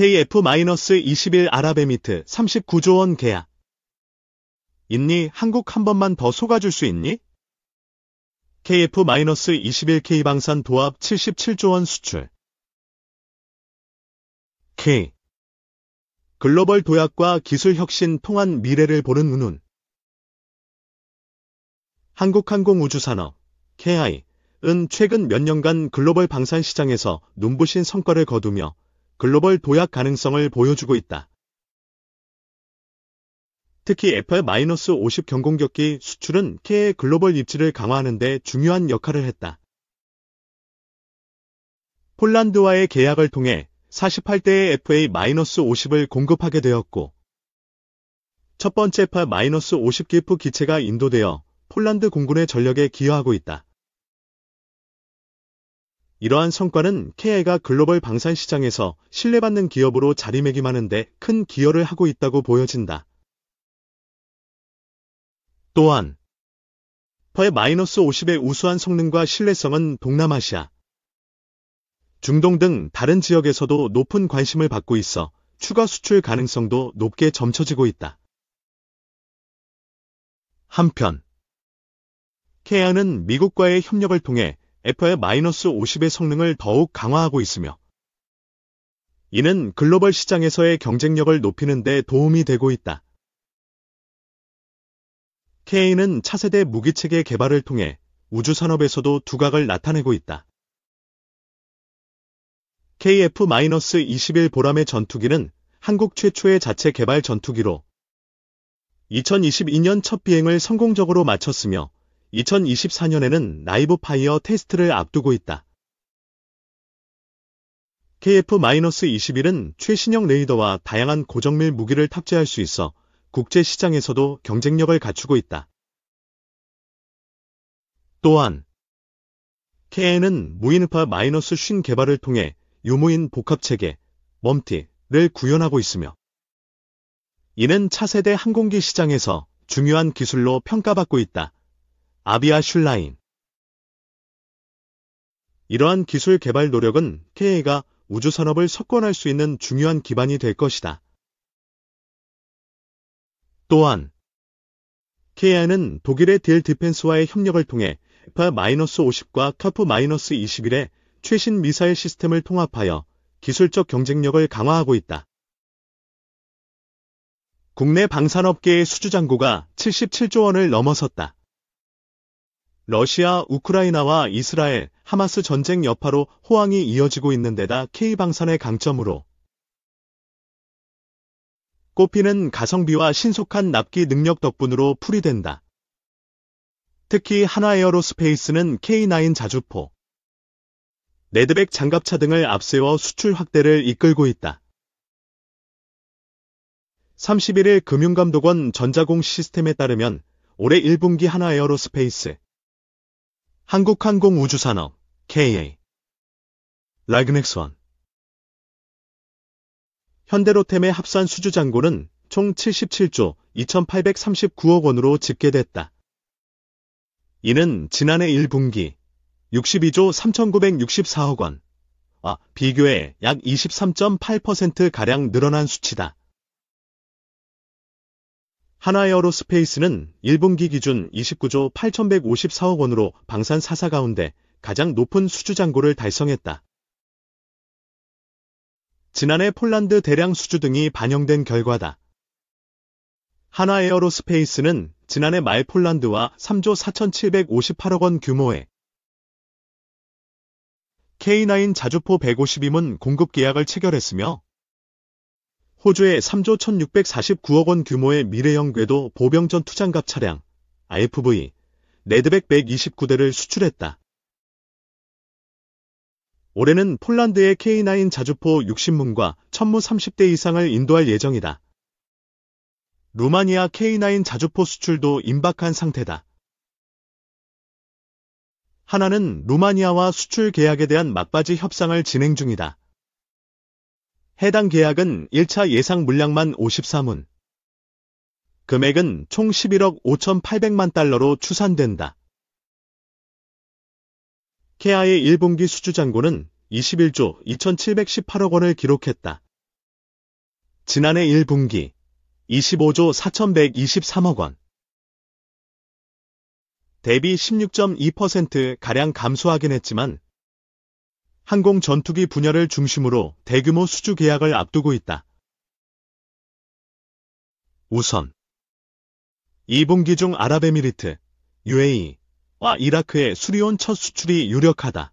KF-21 아랍에미트 39조원 계약. 있니? 한국 한 번만 더 속아줄 수 있니? KF-21K 방산 도합 77조원 수출. K. 글로벌 도약과 기술 혁신 통한 미래를 보는 눈운 한국항공우주산업, KI, 은 최근 몇 년간 글로벌 방산 시장에서 눈부신 성과를 거두며 글로벌 도약 가능성을 보여주고 있다. 특히 FR-50 경공격기 수출은 K의 글로벌 입지를 강화하는 데 중요한 역할을 했다. 폴란드와의 계약을 통해 48대의 FA-50을 공급하게 되었고 첫 번째 FA-50 기프 기체가 인도되어 폴란드 공군의 전력에 기여하고 있다. 이러한 성과는 KI가 글로벌 방산 시장에서 신뢰받는 기업으로 자리매김하는데 큰 기여를 하고 있다고 보여진다. 또한 퍼의 마이너스 50의 우수한 성능과 신뢰성은 동남아시아, 중동 등 다른 지역에서도 높은 관심을 받고 있어 추가 수출 가능성도 높게 점쳐지고 있다. 한편, 케아는 미국과의 협력을 통해 FR-50의 성능을 더욱 강화하고 있으며 이는 글로벌 시장에서의 경쟁력을 높이는 데 도움이 되고 있다. K는 차세대 무기체계 개발을 통해 우주산업에서도 두각을 나타내고 있다. KF-21 보람의 전투기는 한국 최초의 자체 개발 전투기로 2022년 첫 비행을 성공적으로 마쳤으며 2024년에는 라이브 파이어 테스트를 앞두고 있다. KF-21은 최신형 레이더와 다양한 고정밀 무기를 탑재할 수 있어 국제 시장에서도 경쟁력을 갖추고 있다. 또한 KN은 무인파 마이너스 쉰 개발을 통해 유무인 복합체계, 멈티를 구현하고 있으며 이는 차세대 항공기 시장에서 중요한 기술로 평가받고 있다. 아비아 슐라인 이러한 기술 개발 노력은 KA가 우주산업을 석권할 수 있는 중요한 기반이 될 것이다. 또한 KA는 독일의 딜 디펜스와의 협력을 통해 f 5 0과 카프-21의 최신 미사일 시스템을 통합하여 기술적 경쟁력을 강화하고 있다. 국내 방산업계의 수주장고가 77조 원을 넘어섰다. 러시아, 우크라이나와 이스라엘, 하마스 전쟁 여파로 호황이 이어지고 있는 데다 K방산의 강점으로 꽃피는 가성비와 신속한 납기 능력 덕분으로 풀이 된다. 특히 하나에어로스페이스는 K9 자주포, 레드백 장갑차 등을 앞세워 수출 확대를 이끌고 있다. 31일 금융감독원 전자공 시스템에 따르면 올해 1분기 하나에어로스페이스 한국항공우주산업 KA 라그넥스원 현대로템의 합산 수주잔고는 총 77조 2,839억 원으로 집계됐다. 이는 지난해 1분기 62조 3,964억 원, 아, 비교해 약 23.8%가량 늘어난 수치다. 하나에어로스페이스는 1분기 기준 29조 8,154억 원으로 방산 4사 가운데 가장 높은 수주잔고를 달성했다. 지난해 폴란드 대량 수주 등이 반영된 결과다. 하나에어로스페이스는 지난해 말 폴란드와 3조 4,758억 원 규모의 K9 자주포 152문 공급 계약을 체결했으며 호주의 3조 1649억 원 규모의 미래형 궤도 보병전 투장갑 차량 IFV 레드백 129대를 수출했다. 올해는 폴란드의 K9 자주포 60문과 천무 30대 이상을 인도할 예정이다. 루마니아 K9 자주포 수출도 임박한 상태다. 하나는 루마니아와 수출 계약에 대한 막바지 협상을 진행 중이다. 해당 계약은 1차 예상 물량만 54문. 금액은 총 11억 5,800만 달러로 추산된다. 케아의 1분기 수주잔고는 21조 2,718억 원을 기록했다. 지난해 1분기 25조 4,123억 원. 대비 16.2%가량 감소하긴 했지만 항공 전투기 분야를 중심으로 대규모 수주 계약을 앞두고 있다. 우선 2분기 중 아랍에미리트, UAE와 이라크의 수리온 첫 수출이 유력하다.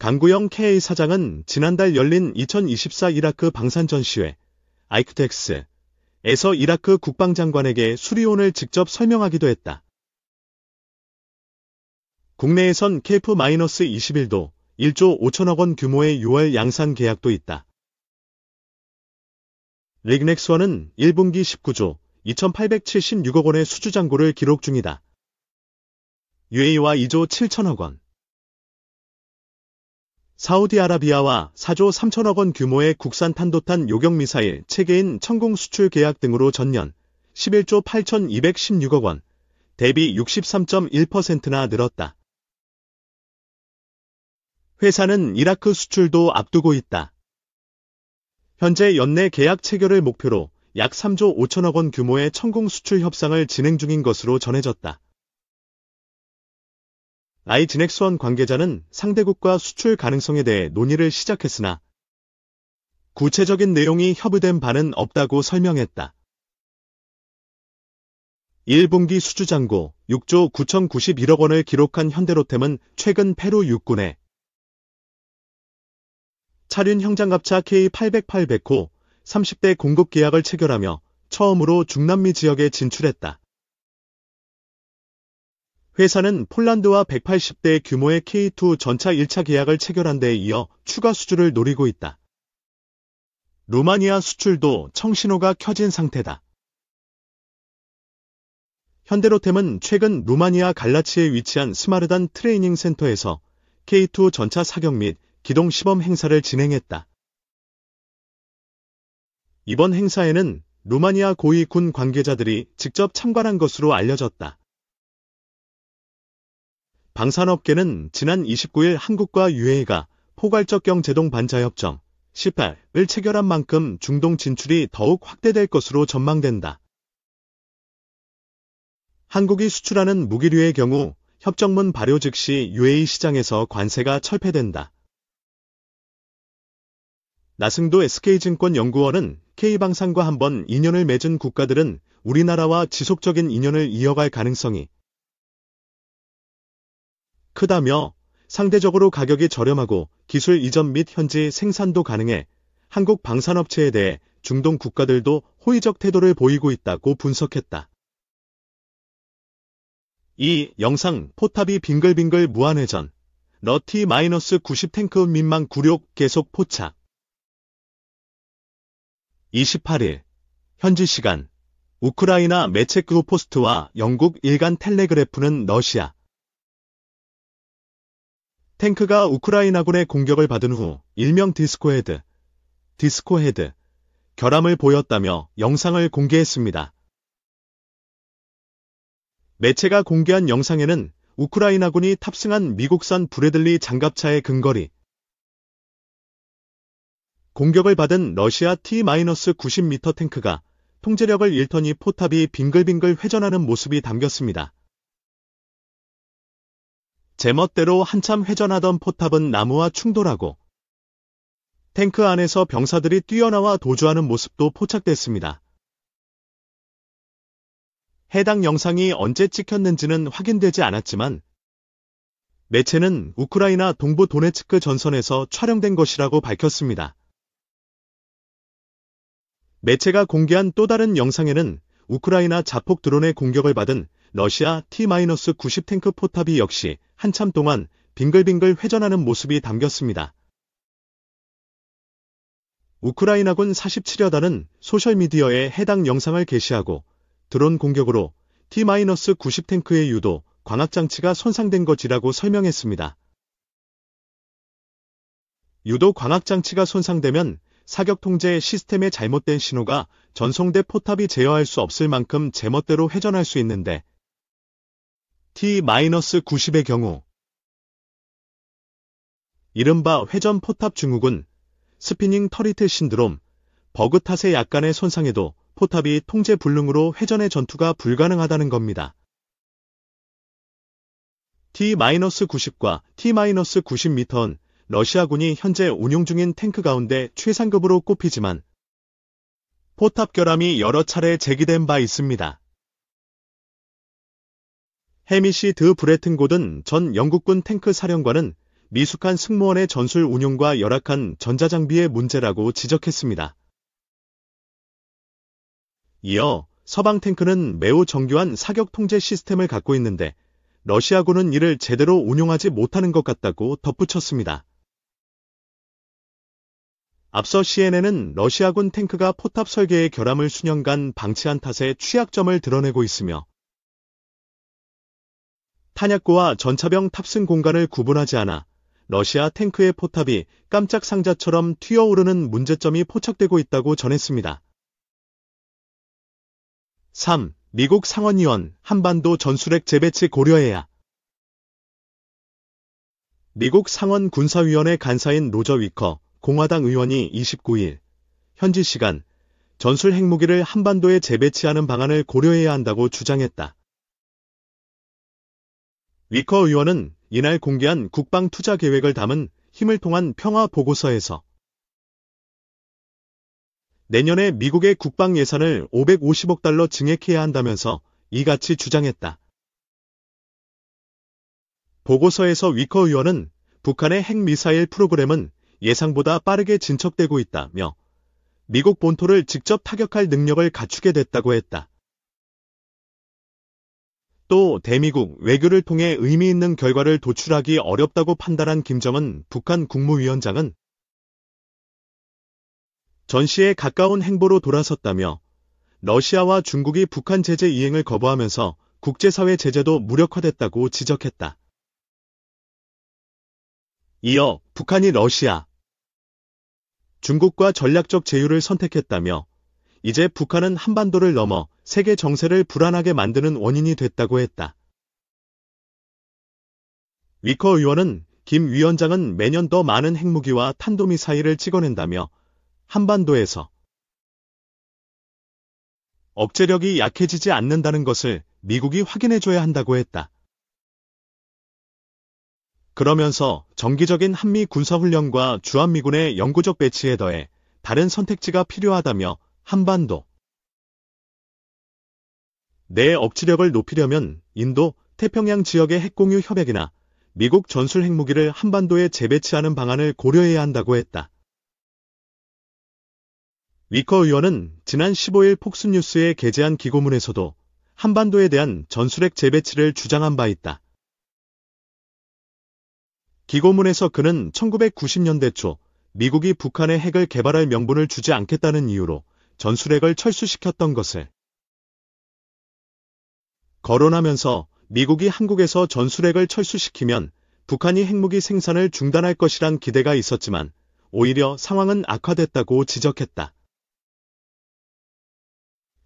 강구영 K a 사장은 지난달 열린 2024 이라크 방산전시회 아이크텍스에서 이라크 국방장관에게 수리온을 직접 설명하기도 했다. 국내에선 KF-21도 1조 5천억 원 규모의 6월 양산 계약도 있다. 그넥스원은 1분기 19조 2,876억 원의 수주잔고를 기록 중이다. UAE와 2조 7천억 원 사우디아라비아와 4조 3천억 원 규모의 국산 탄도탄 요격미사일 체계인 천공 수출 계약 등으로 전년 11조 8,216억 원, 대비 63.1%나 늘었다. 회사는 이라크 수출도 앞두고 있다. 현재 연내 계약 체결을 목표로 약 3조 5천억 원 규모의 천공 수출 협상을 진행 중인 것으로 전해졌다. 아이진엑스원 관계자는 상대국과 수출 가능성에 대해 논의를 시작했으나 구체적인 내용이 협의된 바는 없다고 설명했다. 1분기 수주잔고 6조 9,091억 원을 기록한 현대로템은 최근 페루 육군에 차륜 형장갑차 K800-800호 30대 공급 계약을 체결하며 처음으로 중남미 지역에 진출했다. 회사는 폴란드와 180대 규모의 K2 전차 1차 계약을 체결한 데 이어 추가 수주를 노리고 있다. 루마니아 수출도 청신호가 켜진 상태다. 현대로템은 최근 루마니아 갈라치에 위치한 스마르단 트레이닝 센터에서 K2 전차 사격 및 기동 시범 행사를 진행했다. 이번 행사에는 루마니아 고위 군 관계자들이 직접 참관한 것으로 알려졌다. 방산업계는 지난 29일 한국과 유해가 포괄적 경제동 반자협정 18을 체결한 만큼 중동 진출이 더욱 확대될 것으로 전망된다. 한국이 수출하는 무기류의 경우 협정문 발효 즉시 UAE 시장에서 관세가 철폐된다. 나승도 SK증권 연구원은 K방산과 한번 인연을 맺은 국가들은 우리나라와 지속적인 인연을 이어갈 가능성이 크다며 상대적으로 가격이 저렴하고 기술 이전 및 현지 생산도 가능해 한국 방산업체에 대해 중동 국가들도 호의적 태도를 보이고 있다고 분석했다. 이 영상 포탑이 빙글빙글 무한회전 러티 마이너스 90 탱크 민망 구력 계속 포착 28일 현지 시간 우크라이나 매체크 포스트와 영국 일간 텔레그래프는 러시아 탱크가 우크라이나군의 공격을 받은 후 일명 디스코헤드, 디스코헤드, 결함을 보였다며 영상을 공개했습니다. 매체가 공개한 영상에는 우크라이나군이 탑승한 미국산 브레들리 장갑차의 근거리, 공격을 받은 러시아 T-90m 탱크가 통제력을 잃더니 포탑이 빙글빙글 회전하는 모습이 담겼습니다. 제멋대로 한참 회전하던 포탑은 나무와 충돌하고 탱크 안에서 병사들이 뛰어나와 도주하는 모습도 포착됐습니다. 해당 영상이 언제 찍혔는지는 확인되지 않았지만 매체는 우크라이나 동부 도네츠크 전선에서 촬영된 것이라고 밝혔습니다. 매체가 공개한 또 다른 영상에는 우크라이나 자폭 드론의 공격을 받은 러시아 T-90 탱크 포탑이 역시 한참 동안 빙글빙글 회전하는 모습이 담겼습니다. 우크라이나군 47여단은 소셜미디어에 해당 영상을 게시하고 드론 공격으로 T-90 탱크의 유도 광학장치가 손상된 것이라고 설명했습니다. 유도 광학장치가 손상되면 사격 통제 시스템의 잘못된 신호가 전송대 포탑이 제어할 수 없을 만큼 제멋대로 회전할 수 있는데 T-90의 경우 이른바 회전 포탑 증후군, 스피닝 터리틀 신드롬, 버그 탓의 약간의 손상에도 포탑이 통제 불능으로 회전의 전투가 불가능하다는 겁니다. T-90과 T-90m는 러시아군이 현재 운용 중인 탱크 가운데 최상급으로 꼽히지만 포탑 결함이 여러 차례 제기된 바 있습니다. 해미시드 브레튼 고든 전 영국군 탱크 사령관은 미숙한 승무원의 전술 운용과 열악한 전자장비의 문제라고 지적했습니다. 이어 서방 탱크는 매우 정교한 사격 통제 시스템을 갖고 있는데 러시아군은 이를 제대로 운용하지 못하는 것 같다고 덧붙였습니다. 앞서 CNN은 러시아군 탱크가 포탑 설계의 결함을 수년간 방치한 탓에 취약점을 드러내고 있으며 탄약고와 전차병 탑승 공간을 구분하지 않아 러시아 탱크의 포탑이 깜짝 상자처럼 튀어오르는 문제점이 포착되고 있다고 전했습니다. 3. 미국 상원의원 한반도 전술핵 재배치 고려해야 미국 상원 군사위원회 간사인 로저 위커 공화당 의원이 29일 현지 시간 전술 핵무기를 한반도에 재배치하는 방안을 고려해야 한다고 주장했다. 위커 의원은 이날 공개한 국방 투자 계획을 담은 힘을 통한 평화 보고서에서 내년에 미국의 국방 예산을 550억 달러 증액해야 한다면서 이같이 주장했다. 보고서에서 위커 의원은 북한의 핵미사일 프로그램은 예상보다 빠르게 진척되고 있다며 미국 본토를 직접 타격할 능력을 갖추게 됐다고 했다. 또 대미국 외교를 통해 의미 있는 결과를 도출하기 어렵다고 판단한 김정은 북한 국무위원장은 전시에 가까운 행보로 돌아섰다며 러시아와 중국이 북한 제재 이행을 거부하면서 국제사회 제재도 무력화됐다고 지적했다. 이어 북한이 러시아, 중국과 전략적 제휴를 선택했다며 이제 북한은 한반도를 넘어 세계 정세를 불안하게 만드는 원인이 됐다고 했다. 위커 의원은 김 위원장은 매년 더 많은 핵무기와 탄도미사일을 찍어낸다며 한반도에서 억제력이 약해지지 않는다는 것을 미국이 확인해줘야 한다고 했다. 그러면서 정기적인 한미 군사훈련과 주한미군의 영구적 배치에 더해 다른 선택지가 필요하다며 한반도 내 억지력을 높이려면 인도, 태평양 지역의 핵공유 협약이나 미국 전술 핵무기를 한반도에 재배치하는 방안을 고려해야 한다고 했다. 위커 의원은 지난 15일 폭스뉴스에 게재한 기고문에서도 한반도에 대한 전술핵 재배치를 주장한 바 있다. 기고문에서 그는 1990년대 초 미국이 북한에 핵을 개발할 명분을 주지 않겠다는 이유로 전술핵을 철수시켰던 것을 거론하면서 미국이 한국에서 전술핵을 철수시키면 북한이 핵무기 생산을 중단할 것이란 기대가 있었지만 오히려 상황은 악화됐다고 지적했다.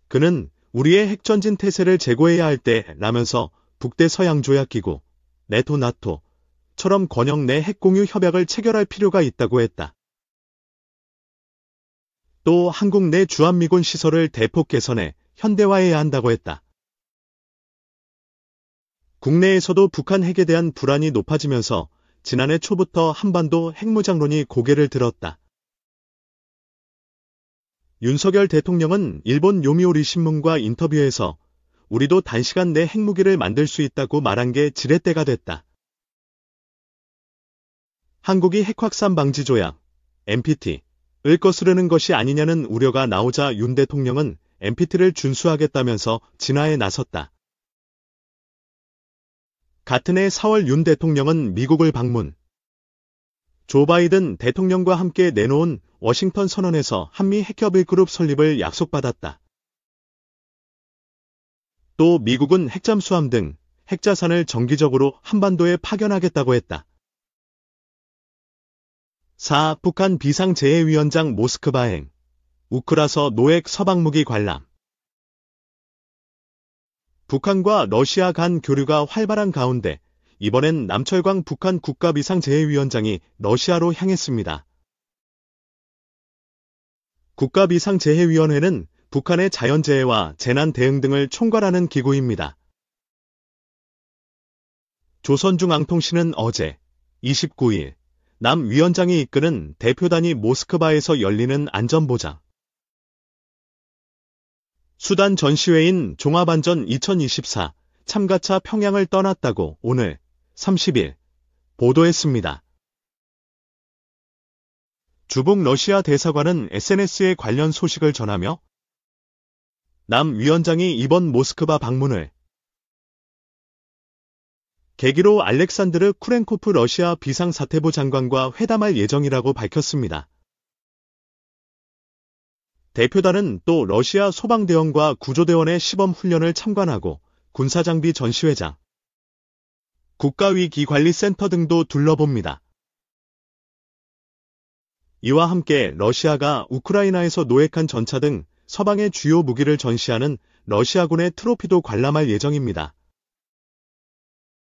그는 우리의 핵전진 태세를 제고해야 할 때라면서 북대 서양 조약 기구, 네토 나토, 것처럼 권역내 핵공유 협약을 체결할 필요가 있다고 했다. 또 한국 내 주한미군 시설을 대폭 개선해 현대화해야 한다고 했다. 국내에서도 북한 핵에 대한 불안이 높아지면서 지난해 초부터 한반도 핵무장론이 고개를 들었다. 윤석열 대통령은 일본 요미우리 신문과 인터뷰에서 우리도 단시간 내 핵무기를 만들 수 있다고 말한 게 지렛대가 됐다. 한국이 핵 확산 방지 조약 NPT을 거스르는 것이 아니냐는 우려가 나오자 윤 대통령은 NPT를 준수하겠다면서 진화에 나섰다. 같은 해 4월 윤 대통령은 미국을 방문. 조 바이든 대통령과 함께 내놓은 워싱턴 선언에서 한미 핵협의 그룹 설립을 약속받았다. 또 미국은 핵잠수함 등 핵자산을 정기적으로 한반도에 파견하겠다고 했다. 4. 북한 비상재해위원장 모스크바행. 우크라서 노획 서방무기 관람. 북한과 러시아 간 교류가 활발한 가운데 이번엔 남철광 북한 국가비상재해위원장이 러시아로 향했습니다. 국가비상재해위원회는 북한의 자연재해와 재난 대응 등을 총괄하는 기구입니다. 조선중앙통신은 어제 29일 남 위원장이 이끄는 대표단이 모스크바에서 열리는 안전보장 수단 전시회인 종합안전 2024 참가차 평양을 떠났다고 오늘 30일 보도했습니다. 주북 러시아 대사관은 SNS에 관련 소식을 전하며 남 위원장이 이번 모스크바 방문을 계기로 알렉산드르 쿠렌코프 러시아 비상사태부 장관과 회담할 예정이라고 밝혔습니다. 대표단은 또 러시아 소방대원과 구조대원의 시범훈련을 참관하고 군사장비 전시회장, 국가위기관리센터 등도 둘러봅니다. 이와 함께 러시아가 우크라이나에서 노획한 전차 등 서방의 주요 무기를 전시하는 러시아군의 트로피도 관람할 예정입니다.